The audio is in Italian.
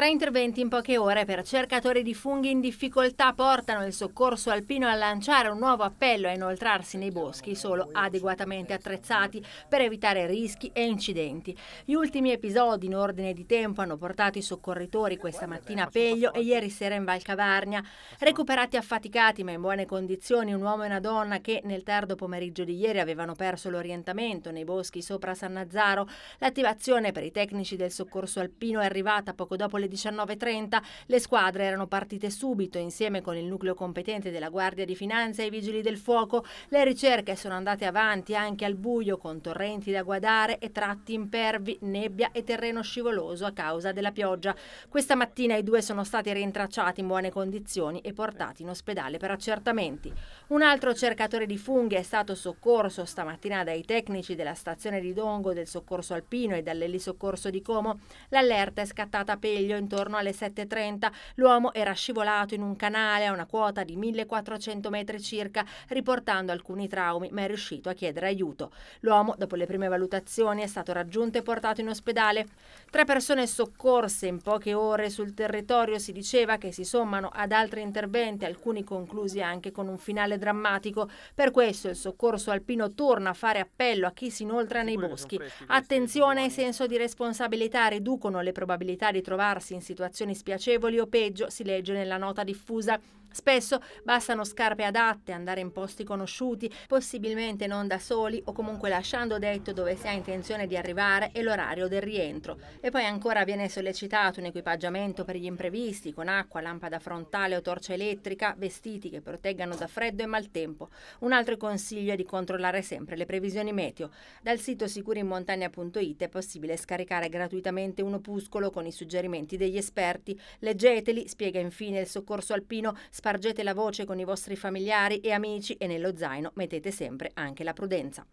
Tre interventi in poche ore per cercatori di funghi in difficoltà portano il soccorso alpino a lanciare un nuovo appello a inoltrarsi nei boschi solo adeguatamente attrezzati per evitare rischi e incidenti. Gli ultimi episodi in ordine di tempo hanno portato i soccorritori questa mattina a Peglio e ieri sera in Val Cavarnia. Recuperati affaticati ma in buone condizioni un uomo e una donna che nel tardo pomeriggio di ieri avevano perso l'orientamento nei boschi sopra San Nazzaro. L'attivazione per i tecnici del soccorso alpino è arrivata poco dopo le 19.30. Le squadre erano partite subito insieme con il nucleo competente della Guardia di Finanza e i Vigili del Fuoco. Le ricerche sono andate avanti anche al buio con torrenti da guadare e tratti impervi, nebbia e terreno scivoloso a causa della pioggia. Questa mattina i due sono stati rintracciati in buone condizioni e portati in ospedale per accertamenti. Un altro cercatore di funghi è stato soccorso stamattina dai tecnici della stazione di Dongo del soccorso alpino e dall'elisoccorso di Como. L'allerta è scattata a Peglio risveglio intorno alle 7.30. L'uomo era scivolato in un canale a una quota di 1400 metri circa, riportando alcuni traumi, ma è riuscito a chiedere aiuto. L'uomo, dopo le prime valutazioni, è stato raggiunto e portato in ospedale. Tre persone soccorse in poche ore sul territorio si diceva che si sommano ad altri interventi, alcuni conclusi anche con un finale drammatico. Per questo il soccorso alpino torna a fare appello a chi si inoltra nei boschi. Attenzione e senso di responsabilità riducono le probabilità di trovarsi trovarsi in situazioni spiacevoli o peggio, si legge nella nota diffusa Spesso bastano scarpe adatte, andare in posti conosciuti, possibilmente non da soli o comunque lasciando detto dove si ha intenzione di arrivare e l'orario del rientro. E poi ancora viene sollecitato un equipaggiamento per gli imprevisti con acqua, lampada frontale o torcia elettrica, vestiti che proteggano da freddo e maltempo. Un altro consiglio è di controllare sempre le previsioni meteo. Dal sito sicurimontagna.it è possibile scaricare gratuitamente un opuscolo con i suggerimenti degli esperti. Leggeteli, spiega infine il soccorso alpino Spargete la voce con i vostri familiari e amici e nello zaino mettete sempre anche la prudenza.